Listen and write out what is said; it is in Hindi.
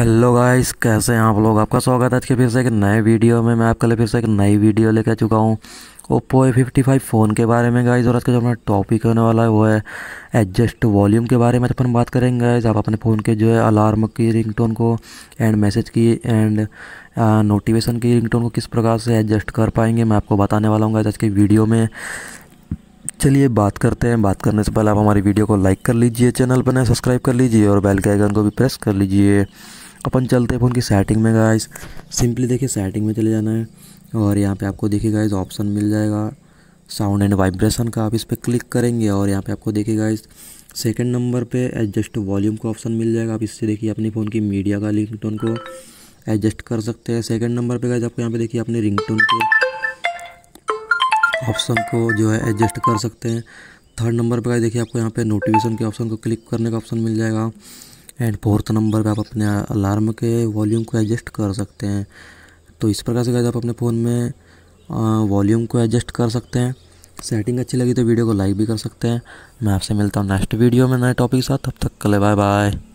हेलो गाइस कैसे हैं आप लोग आपका स्वागत है आज के फिर से एक नए वीडियो में मैं आपके लिए फिर से एक नई वीडियो लेकर चुका हूँ Oppo A fifty five phone के बारे में गाइस और आज का जो हमारा टॉपिक होने वाला है वो है एडजस्ट वॉल्यूम के बारे में तो अपन बात करेंगे गाइस आप अपने फ़ोन के जो है अलार्म की रिंग को एंड मैसेज की एंड नोटिफिकेशन की रिंग को किस प्रकार से एडजस्ट कर पाएंगे मैं आपको बताने वाला हूँ गाइज आज के वीडियो में चलिए बात करते हैं बात करने से पहले आप हमारी वीडियो को लाइक कर लीजिए चैनल पर सब्सक्राइब कर लीजिए और बेल के आइकन को भी प्रेस कर लीजिए अपन चलते हैं फोन की सेटिंग में गाइस सिंपली देखिए सेटिंग में चले जाना है और यहाँ पे आपको देखिए गाइस ऑप्शन मिल जाएगा साउंड एंड वाइब्रेशन का आप इस पर क्लिक करेंगे और यहाँ पे आपको देखिए गाइस सेकंड नंबर पे एडजस्ट वॉल्यूम का ऑप्शन मिल जाएगा आप इससे देखिए अपने फ़ोन की मीडिया का लिंक टोन को एडजस्ट कर सकते हैं सेकेंड नंबर पर गाइज आपको यहाँ पर देखिए अपने रिंग टोन के ऑप्शन को जो है एडजस्ट कर सकते हैं थर्ड नंबर पर गाइज देखिए आपको यहाँ पर नोटिफिकेशन के ऑप्शन को क्लिक करने का ऑप्शन मिल जाएगा एंड फोर्थ नंबर पे आप अपने अलार्म के वॉल्यूम को एडजस्ट कर सकते हैं तो इस प्रकार से गैस आप अपने फ़ोन में वॉल्यूम को एडजस्ट कर सकते हैं सेटिंग अच्छी लगी तो वीडियो को लाइक भी कर सकते हैं मैं आपसे मिलता हूँ नेक्स्ट वीडियो में नए टॉपिक के साथ तब तक कले बाय बाय